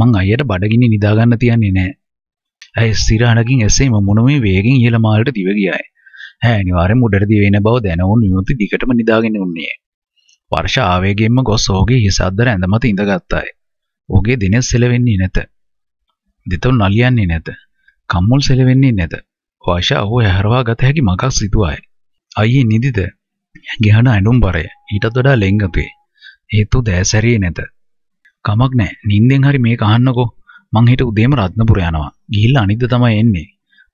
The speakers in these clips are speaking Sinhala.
මං අයියට බඩගිනි නිදාගන්න තියන්නේ නෑ. ඇය ස්ථිරහනකින් ඇසේම මොනමේ වේගෙන් ඉහළ මාලට දිව ගියාය. ඇය අනිවාර්යෙන් උඩට දිවෙන බව දැනවුණු විමුති දිගටම නිදාගෙන උන්නේ. වර්ෂ ආවේගයෙන්ම ගොස් ඔහුගේ හිස අද්දර ඇඳ මත ඉඳගත්තාය. ඔහුගේ දිනෙස් සෙලවෙන්නේ නැත. දෙතුන් නලියන්නේ නැත. කම්මුල් සෙලවෙන්නේ නැත. වර්ෂ ඔහු හැරවා ගත හැකි මකක් සිතුවාය. අයියේ නිදිද? ගැහන ඇඳුම් බරය. ඊටත් වඩා ලෙංගතේ. හේතු දැසැරියේ නැත. කමක් නෑ. නිින්දෙන් හරි මේක අහන්නකෝ. මං හිට උදේම රත්නපුර යනවා. ගිහිල්ලා අනිද්දා තමයි එන්නේ.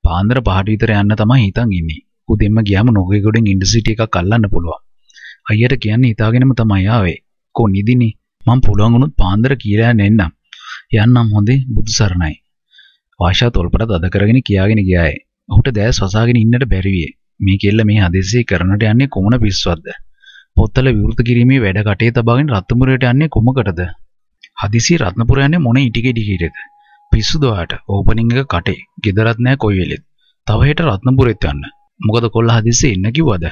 පාන්දර පහට විතර යන්න තමයි හිතන් ඉන්නේ. උදෙන්ම ගියාම නොගේගොඩෙන් ඉන්ඩර්සිටි එකක් අල්ලන්න පුළුවන්. අයියට කියන්නේ හිතාගෙනම තමයි ආවේ. කො නිදිනේ. මං පුළුවන් වුණොත් පාන්දර කියලා යන්නම්. යන්නම් හොඳේ බුදු සරණයි. වාෂා තොල්පට අද කරගෙන කියාගෙන ගියාය. ඔහුට දැස් වසාගෙන ඉන්නට බැරි විය. මේ කෙල්ල මේ හදිස්සියේ කරනට යන්නේ කොමන පිස්සවක්ද? පොත්තල විවෘත කිරීමේ වැඩ කටේ තබාගෙන රත්තුමුරයට යන්නේ කොමකටද? හදිසි රත්නපුර යන්නේ මොන ඉටිකේ ඩිකීටද? පිස්සුද ඔයාට? ඕපනින් එක කටේ. ගෙදරත් නැහැ කොයි වෙලෙත්. තව හෙට රත්නපුරෙත් යන්න. මොකද කොල්ල හදිස්සියේ එන්න කිව්වද?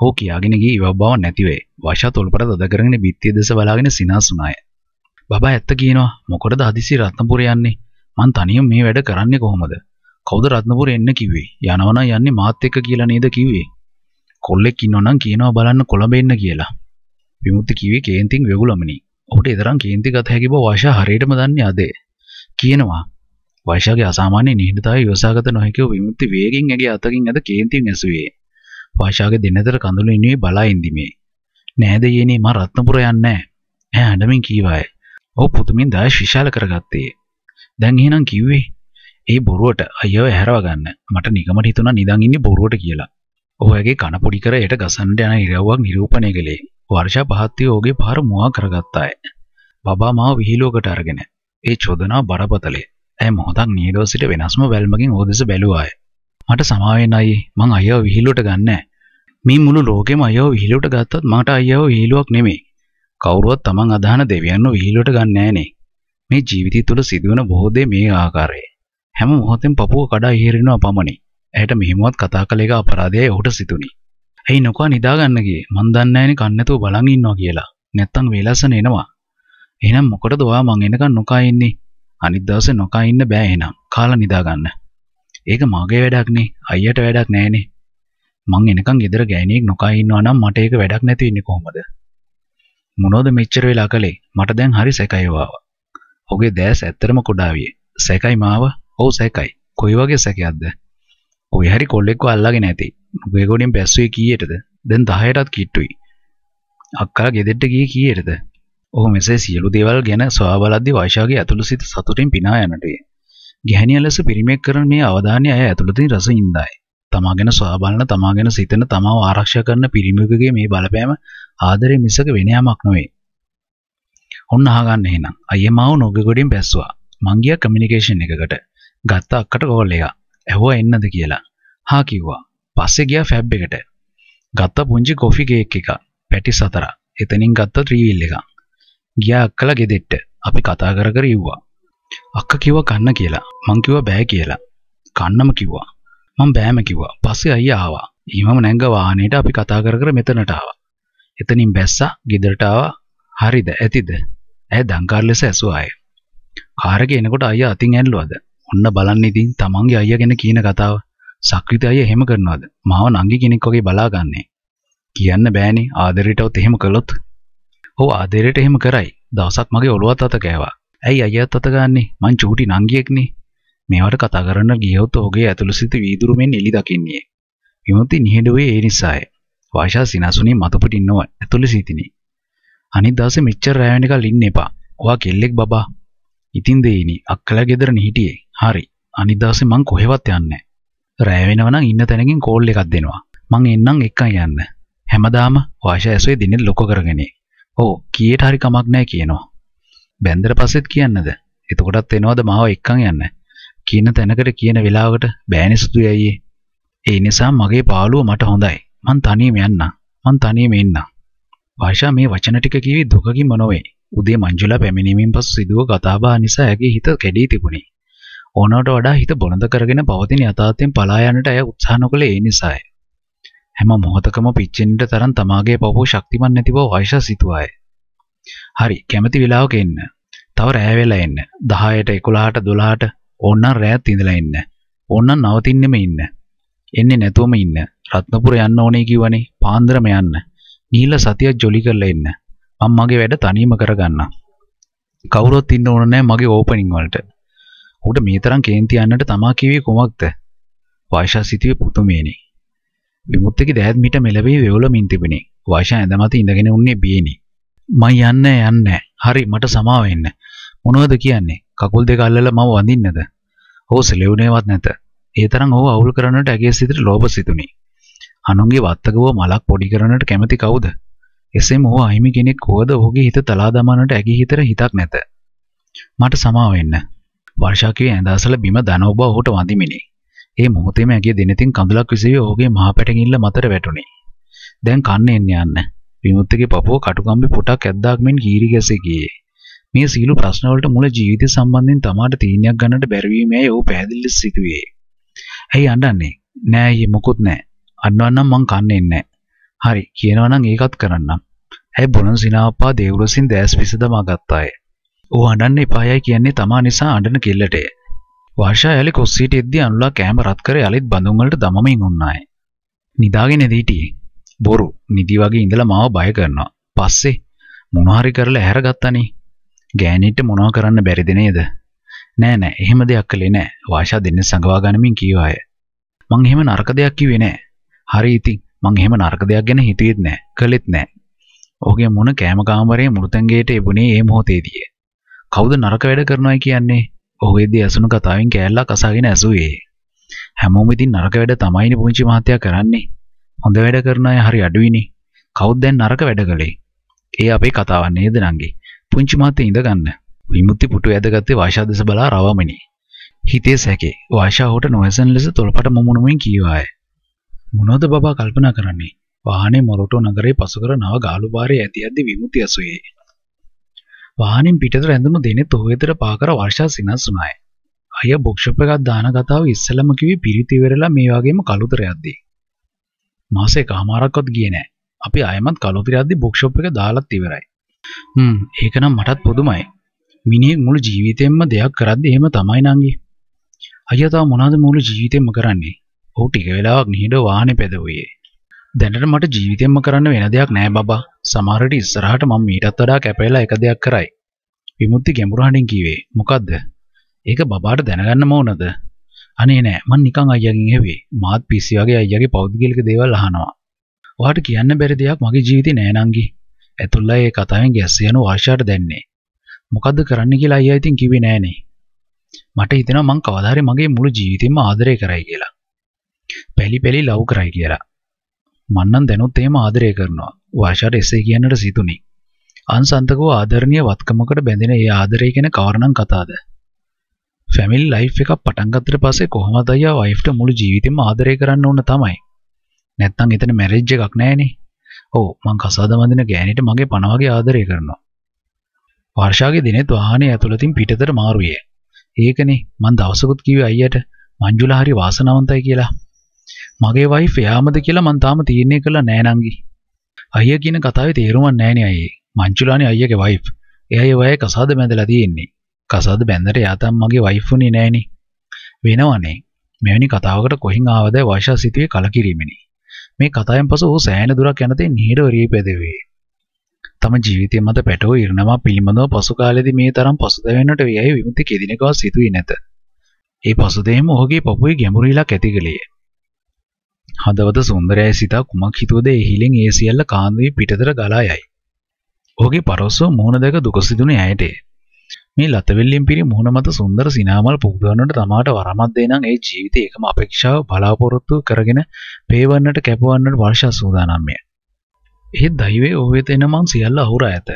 හෝ කියාගෙන ගිය ඉවබ් බව නැති වෙයි. වෂා තොල්පට දද කරගෙන බිත්තිය දෙස බලාගෙන සිනාසුනාය. බබා ඇත්ත කියනවා. මොකටද හදිසි රත්නපුර යන්නේ? මං තනියම මේ වැඩ කරන්නේ කොහොමද? කවුද රත්නපුර එන්න කිව්වේ? යනවනම් යන්නේ මාත් එක්ක කියලා නේද කිව්වේ? කොල්ලෙක් ඉන්නවනම් කියනවා බලන්න කොළඹ එන්න කියලා. විමුක්ති කිව්වේ කේන්තින් වෙගුලමනි. ඔහුට එතරම් කේන්ති ගත හැකි බව වයිෂා හරියටම දන්නේ අදේ. කියනවා වයිෂාගේ අසාමාන්‍ය නිහඬතාවය ඉවසාගත නොහැකිව විමුක්ති වේගෙන් ඇගේ අතකින් අද කේන්තියෙන් ඇසුවේ. වයිෂාගේ දෙනතර කඳුළු ඉනුවේ බලා ඉඳීමේ. නෑද ඊනේ මා රත්නපුර යන්නේ නෑ. ඈ අඬමින් කීවාය. ඔහු පුතුමින් දායශ විශාල කරගත්තේ. දැන් එහෙනම් කිව්වේ ඒ බොරුවට අයියව හැරව ගන්න. මට නිකමට හිතුණා නිදන් ඉන්නේ බොරුවට කියලා. ඔහුගේ කන පොඩි කර එයට ගසන්න යන ඉරව්වක් නිරූපණය කළේ. වර්ෂා පහත්තිය ඕගේ පාර මුවා කරගත්තාය. බබා මාව විහිළුවකට අරගෙන ඒ චෝදනාව බරපතලයි. ඇය මොහොතක් නියලෝ සිට වෙනස්ම වැල්මකින් ඕදෙස බැලුවාය. මට සමාවෙන් අයි මං අයියව විහිළුවට ගන්නෑ. මේ මුළු ලෝකෙම අයියව විහිළුවට ගත්තත් මට අයියව විහිළුවක් නෙමෙයි. කවුරුවත් Taman අදහන දෙවියන්ව විහිළුවට ගන්නෑනේ. මේ ජීවිතය තුළ සිදුවන බොහෝ දේ මේ ආකාරයේ. හැම මොහොතෙම පපුව කඩා ඉහිරෙනවා පමණි. ඇයට මෙහෙමවත් කතා කළ එක අපරාධයයි ඔහුට සිතුනි. ඇයි නොකා නිදාගන්න ගියේ මං දන්නේ නැහෙනේ කන්නැතුව බලන් ඉන්නවා කියලා නැත්තම් වේලසන එනවා එහෙනම් මොකටද ඔයා මං එනකන් නොකා ඉන්නේ අනිත් දවසේ නොකා ඉන්න බෑ එහෙනම් කාලා නිදාගන්න ඒක මගේ වැඩක් නේ අයියට වැඩක් නෑනේ මං එනකන් ගෙදර ගෑණියෙක් නොකා ඉන්නවා නම් මට ඒක වැඩක් නැති වෙන්නේ කොහොමද මොනෝද මෙච්චර වෙලා කළේ මට දැන් හරි සැකයි වාව ඔහුගේ දැස් ඇත්තටම කොඩාවියේ සැකයි මාව ඔව් සැකයි කොයි වගේ සැකයක්ද කොයි හරි කොල්ලෙක්ව අල්ලගෙන ඇති ගේගොඩින් පැස්සුවේ කීයටද දැන් 10ටත් කිට්ටුයි. අක්කා ගෙදෙට්ට ගියේ කීයටද? ඔහු මෙසේ සියලු දේවල් ගැන සොයාබලද්දී වෛශාගේ ඇතුළු සිත සතුටින් පිනා යන්නට විය. ගැහණිය ලෙස පිරිමෙක් කරන මේ අවධානය ඇය ඇතුළතින් රසින්දායි. තමා ගැන සොයා බලන, තමා ගැන සිතන, තමාව ආරක්ෂා කරන පිරිමෙකුගේ මේ බලපෑම ආදරේ මිසක වෙන යමක් නොවේ. ඔන්න අහගන්න එහෙනම්. අයියේ මාව නොගෙගොඩින් පැස්සුවා. මං ගියා කමියුනිකේෂන් එකකට. ගත්ත අක්කට කෝල් එකක්. ඇහුවා එන්නද කියලා. හා කිව්වා. පස්සේ ගියා ෆැබ් එකට. ගත්ත පුංචි කොෆි කේක් එකක්. පැටිස් හතරක්. එතනින් ගත්ත ත්‍රිවිල් එකක්. ගියා අක්කලා ගෙදෙට්ට. අපි කතා කර කර ඉව්වා. අක්ක කිව්වා කන්න කියලා. මං කිව්වා බෑ කියලා. කන්නම කිව්වා. මං බෑම කිව්වා. පස්සේ අයියා ආවා. ඊමම නැංග වාහනේට අපි කතා කර කර මෙතනට ආවා. එතනින් බැස්සා ගෙදරට ආවා. හරිද? ඇතිද? ඇය දංකාර ලෙස ඇසුවා අය. කාරක එනකොට අයියා අතින් ඇල්ලුවද? ඔන්න බලන්න ඉතින් තමන්ගේ අයියා ගැන කියන කතාව. සක්‍රිත අය එහෙම කරනවද? මාව නංගි කෙනෙක් වගේ බලාගන්නේ. කියන්න බෑනේ ආදරයටවත් එහෙම කළොත්. ඔව් ආදරයට එහෙම කරයි. දවසක් මගේ ඔළුවත් අත කෑවා. ඇයි අයියත් අත ගන්නෙ? මං චූටි නංගියෙක්නේ. මේවට කතා කරන්න ගියොත් ඔහුගේ ඇතුළු සිත වීදුරු මෙන් එලි දකින්නේ. විමුක්ති නිහඬුවේ ඒ නිසාය. වාෂා සිනාසුනේ මතුපිටින් නොව ඇතුළු සිතිනේ. අනිත් දවසේ මෙච්චර රැ වෙනකල් ඉන්න එපා. ඔයා කෙල්ලෙක් බබා. ඉතින් දෙයිනි අක්කලා ගෙදර නිහිටියේ. හරි. අනිත් දවසේ මං කොහෙවත් යන්නේ නැහැ. රෑවෙනවනම් ඉන්න තැනකින් කෝල් එකක් දෙනවා. මං එන්නම් එක්කන් යන්න. හැමදාම වාෂා ඇසුවේ දිනෙත් ලොක කරගෙනේ. ඔව් කීයට හරි කමක් නැහැ කියනවා. බැන්දර පස්සෙත් කියන්නද? එතකොටත් එනවද මාව එක්කන් යන්න? කියන තැනකට කියන වෙලාවකට බෑනේ සුදු ඇයි ඒ නිසා මගේ පාළුව මට හොඳයි. මං තනියම යන්නම්. මං තනියම එන්නම්. වාෂා මේ වචන ටික කිවි දුකකින්ම නොවේ. උදේ මංජුලා පැමිණීමෙන් පසු සිදුව කතාබහ නිසා ඇගේ හිත කැඩී තිබුණේ. ඕනවට වඩා හිත බොළඳ කරගෙන පවතින යථාර්ථයෙන් පලා යන්නට ඇය උත්සාහ නොකළේ ඒ නිසාය. හැම මොහොතකම පිච්චෙන්නට තරම් තමාගේ පපුව ශක්තිමත් නැති බව වයිෂා සිතුවාය. හරි, කැමැති වෙලාවක එන්න. තව රැය වෙලා එන්න. 10ට 11ට 12ට ඕන්නම් රැයත් ඉඳලා ඉන්න. ඕන්නම් නවතින්නෙම ඉන්න. එන්නේ නැතුවම ඉන්න. රත්නපුර යන්න ඕනේ කිව්වනේ. පාන්දරම යන්න. නිහිල සතියක් ජොලි කරලා එන්න. මම මගේ වැඩ තනියම කරගන්නම්. කවුරොත් ඉන්න ඕන නැහැ මගේ ඕපනින් වලට. ඔහුට මේ තරම් කේන්ති යන්නට තමා කිව්වේ කොමක්ද? වායිෂා සිතුවේ පුතුමේනි. විමුක්තිගේ දෑත් මිට මෙලවේ වෙවුලමින් තිබුණේ. වායිෂා ඇඳ මත ඉඳගෙන උන්නේ බියේනි. මම යන්නේ යන්නේ. හරි මට සමාව වෙන්න. මොනවද කියන්නේ? කකුල් දෙක අල්ලලා මම වඳින්නද? ඔහු සෙලෙවුනේවත් නැත. ඒ තරම් ඔහු අවුල් කරන්නට ඇගේ සිතට ලෝභ සිතුණි. අනුන්ගේ වත්තකව මලක් පොඩි කරන්නට කැමති කවුද? එසේම ඔහු අහිමි කෙනෙක් කොහොද ඔහුගේ හිත තලා දමන්නට ඇගේ හිතට හිතක් නැත. මට සමාව වෙන්න. වර්ෂාකිවේ ඇඳාසල බිම දන ඔබ ඔහුට වඳිමිනි. ඒ මොහොතේම ඇගේ දෙනෙතින් කඳුලක් විසවි ඔහුගේ මහා පැටගිල්ල මතට වැටුණි. දැන් කන්න එන්න යන්න. විමුක්තිගේ පපුව කටුකම්බි පුටක් ඇද්දාක් මෙන් කීරි ගැසී ගියේ. මේ සියලු ප්‍රශ්නවලට මුල ජීවිතය සම්බන්ධයෙන් තමාට තීන්යක් ගන්නට බැරිවීමයි ඔහු පැහැදිලි සිටුවේ. ඇයි අඬන්නේ? නෑ ඊ මොකුත් නෑ. අන්නවන්නම් මං කන්නේ නෑ. හරි කියනවනම් ඒකත් කරන්නම්. ඇයි බොනසිනාප්පා දේවරසින් දැස් පිසදමා ගත්තායේ. ඌ අඬන්න එපායයි කියන්නේ තමා නිසා අඬන කෙල්ලට. වර්ෂා යලි කොස්සීට එද්දී අනුලා කෑම රත් කර යලිත් බඳුන් වලට දමමින් උන්නාය. නිදාගෙන දීටියේ. බොරු නිදි වගේ ඉඳලා මාව බය කරනවා. පස්සේ මොනවාරි කරලා හැරගත්තනේ. ගෑණිට මොනවා කරන්න බැරිද නේද? නෑ නෑ එහෙම දෙයක් කළේ නෑ. වාෂා දෙන්න සංගවා ගනිමින් කීවාය. මං එහෙම නරක දෙයක් කිව්වේ නෑ. හරි ඉතින් මං එහෙම නරක දෙයක් ගැන හිතුවේත් නෑ. කළෙත් නෑ. ඔහුගේ මොන කෑම කාමරයේ මෘතංගයට එබුණේ ඒ මොහොතේදී. කවුද නරක වැඩ කරනවා කියන්නේ? ඔහුගේදී ඇසුණු කතාවෙන් කෑල්ලක් අසාගෙන ඇසුවේ. හැමෝම ඉතින් නරක වැඩ තමයිනේ පුංචි මහත්තයා කරන්නේ. හොඳ වැඩ කරන අය හරි අඩුයිනේ. කවුද දැන් නරක වැඩ කළේ? ඒ අපේ කතාවක් නේද නංගි? පුංචි මහත්තයා ඉඳගන්න. විමුක්ති පුටු ඇදගත්තේ වාෂා දෙස බලා රවමනේ. හිතේ සැකේ වාශා හොට නොවැසන් ලෙස තොල්පට මමුණුමින් කීවාය. මොනෝද බබා කල්පනා කරන්නේ වාහනේ මොරටෝ නගරේ පසුකර නව ගාලුභාරය ඇති අද්දි විමුති ඇසුයේ. වාහනින් පිටතට ඇඳුණු දෙනෙත් ඔහු වෙතට පා කර වර්ෂා සිනස් වුණාය. අය බොක්ෂොප් එකක් දාන කතාව ඉස්සෙල්ලම කිව්වේ පිරිත් ඉවරලා මේ වගේම කළුතරයක්දී. මාස එකමාරක්වත් ගියේ නෑ. අපි ආයෙමත් කළුතරයක්දී බොක්ෂොප් එක දාලත් ඉවරයි. හ්ම් ඒක නම් මටත් පුදුමයි. මිනිහෙක් මුළු ජීවිතේම දෙයක් කරද්දී එහෙම තමයි නංගි. අයියා තාම මොනවද මුළු ජීවිතේම කරන්නේ? ඔහු ටික වෙලාවක් නිහිඬ වාහනේ පැදවුවේ. දැනට මට ජීවිතයෙන්ම කරන්න වෙන දෙයක් නෑ බබා. සමහරට ඉස්සරහට මම මීටත් වඩා කැපෙලා එක දෙයක් කරයි. විමුක්ති ගැඹුරහඬින් කිව්වේ. මොකද්ද? ඒක බබාට දැනගන්නම ඕනද? අනේ නෑ මං නිකන් අයියාගෙන් හෙවි. මාත් පිස්සි වගේ අයියාගේ පෞද්ගලික දේවල් අහනවා. ඔයාට කියන්න බැරි දෙයක් මගේ ජීවිතේ නෑ නංගි. ඇතුළේ ඒ කතාවෙන් ගැස්ස යන වර්ෂාට දැන්නේ. මොකද්ද කරන්න කියලා අයියා ඉතින් කිව්වේ නෑනේ. මට හිතෙනවා මං කවදාහරි මගේ මුළු ජීවිතේම ආදරය කරයි කියලා. පැලි පැලි ලව් කරයි කියලා. මන්නන් දැනුත් එහෙම ආදරය කරනවා. වාෂාට එසේ කියන්නට සිතුනි. අන්සන්තකෝ ආදරණීය වත්කමකට බැඳෙන ඒ ආදරය කියන කාරණම් කතාවද. ෆැමිලි ලයිෆ් එකක් පටන් ගත්තට පස්සේ කොහොමද අයියා වයිෆ්ට මුළු ජීවිතෙම ආදරය කරන්න ඕන තමයි. නැත්තම් එතන මැරේජ් එකක් නැහැනේ. ඔව් මං කසාද වඳින ගෑණිට මගේ පණ වගේ ආදරය කරනවා. වර්ෂාගේ දිනෙත් වාහනේ ඇතුළතින් පිටතට මාරුවේ. ඒකනේ මං දවසකුත් කිව්වේ අයියට මංජුලා හරි වාසනාවන්තයි කියලා. මගේ වයිෆ් එයාමද කියලා මං තාම තීරණය කළා නෑ නංගි. අයියා කියන කතාවේ තේරුමක් නෑනේ අයියේ. මංචුලානේ අයියාගේ වයිෆ්. එයා ඒ වයසේ කසාද බැඳලා තියෙන්නේ. කසාද බැඳලා එයා තාම මගේ වයිෆ් උනේ නෑනේ. වෙනවනේ. මෙවැනි කතාවකට කොහෙන් ආවද වාෂා සිතුවේ කලකිරීමනේ. මේ කතාවෙන් පසු ඔහු සෑහෙන දුරක් යනතේ නිහඬව රීපැදෙවේ. තම ජීවිතය මත පැටවූ ඉරණමක් පිළිබඳව පසු කාලෙදි මේ තරම් පසුතැවෙන්නට වියයි විමුති කෙදිනකව සිතුවේ නැත. ඒ පසුතැවීම ඔහුගේ පපුවේ ගැඹුරීලක් ඇති කළේය. හදවත සුන්දරයයි සිතා කුමක් හිතුවද එහිලෙන් ඒ සියල්ල කාන්දුවේ පිටතර ගලා යයි. ඔහුගේ පරොස්සව මුහුණ දැක දුක සිදුනේ ඇයට. මේ ලතවෙල්ලෙන් පිරි මුහුණ මත සුන්දර සිනාමල් පුබුදවන්නට තමාට වරමක් දෙන නම් ඒ ජීවිතේ එකම අපේක්ෂාව බලාපොරොත්තු කරගෙන පේවන්නට කැපවන්නට වර්ෂා සූදානම් ය. එහෙත් දෛවයේ ඔහු වෙත එන මං සියල්ල අහුරා ඇත.